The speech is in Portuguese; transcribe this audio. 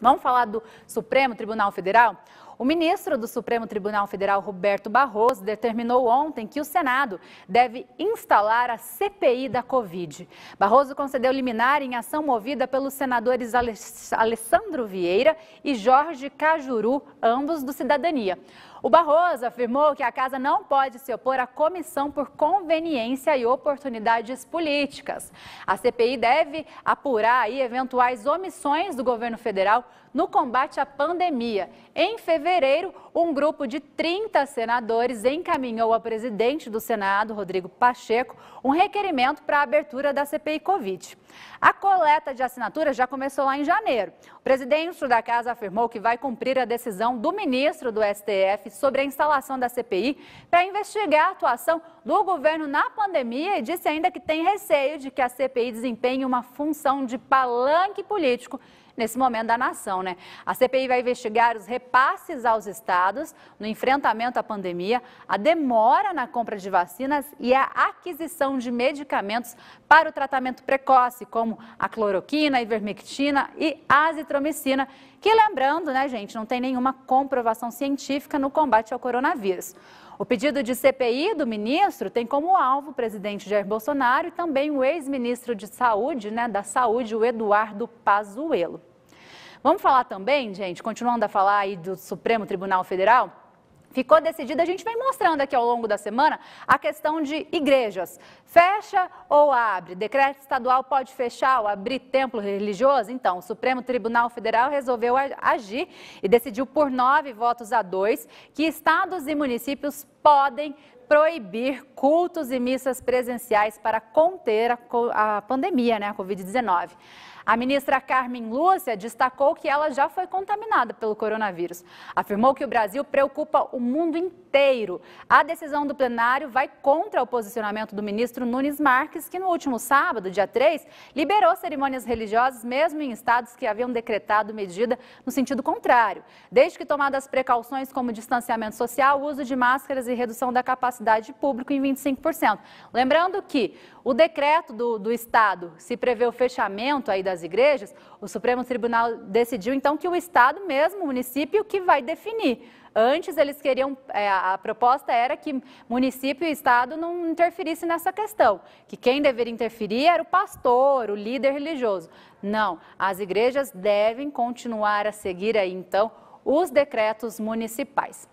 Vamos falar do Supremo Tribunal Federal? O ministro do Supremo Tribunal Federal, Roberto Barroso, determinou ontem que o Senado deve instalar a CPI da Covid. Barroso concedeu liminar em ação movida pelos senadores Alessandro Vieira e Jorge Cajuru, ambos do Cidadania. O Barroso afirmou que a casa não pode se opor à comissão por conveniência e oportunidades políticas. A CPI deve apurar eventuais omissões do governo federal no combate à pandemia. Em fevereiro, fevereiro, um grupo de 30 senadores encaminhou ao presidente do Senado, Rodrigo Pacheco, um requerimento para a abertura da CPI Covid. A coleta de assinaturas já começou lá em janeiro. O presidente da casa afirmou que vai cumprir a decisão do ministro do STF sobre a instalação da CPI para investigar a atuação do governo na pandemia e disse ainda que tem receio de que a CPI desempenhe uma função de palanque político nesse momento da nação, né? A CPI vai investigar os repasses aos estados no enfrentamento à pandemia, a demora na compra de vacinas e a aquisição de medicamentos para o tratamento precoce, como a cloroquina, a ivermectina e azitromicina, que lembrando, né, gente, não tem nenhuma comprovação científica no combate ao coronavírus. O pedido de CPI do ministro tem como alvo o presidente Jair Bolsonaro e também o ex-ministro de Saúde, né, da Saúde, o Eduardo Pazuello. Vamos falar também, gente, continuando a falar aí do Supremo Tribunal Federal? Ficou decidida, a gente vem mostrando aqui ao longo da semana a questão de igrejas. Fecha ou abre? Decreto estadual pode fechar ou abrir templo religioso? Então, o Supremo Tribunal Federal resolveu agir e decidiu por nove votos a dois que estados e municípios podem proibir cultos e missas presenciais para conter a, a pandemia, né, a Covid-19. A ministra Carmen Lúcia destacou que ela já foi contaminada pelo coronavírus. Afirmou que o Brasil preocupa o mundo inteiro inteiro. A decisão do plenário vai contra o posicionamento do ministro Nunes Marques, que no último sábado, dia 3, liberou cerimônias religiosas, mesmo em estados que haviam decretado medida no sentido contrário. Desde que tomadas precauções como distanciamento social, uso de máscaras e redução da capacidade de público em 25%. Lembrando que o decreto do, do Estado se prevê o fechamento aí das igrejas, o Supremo Tribunal decidiu então que o Estado mesmo, o município, que vai definir Antes eles queriam, é, a proposta era que município e estado não interferissem nessa questão, que quem deveria interferir era o pastor, o líder religioso. Não, as igrejas devem continuar a seguir aí então os decretos municipais.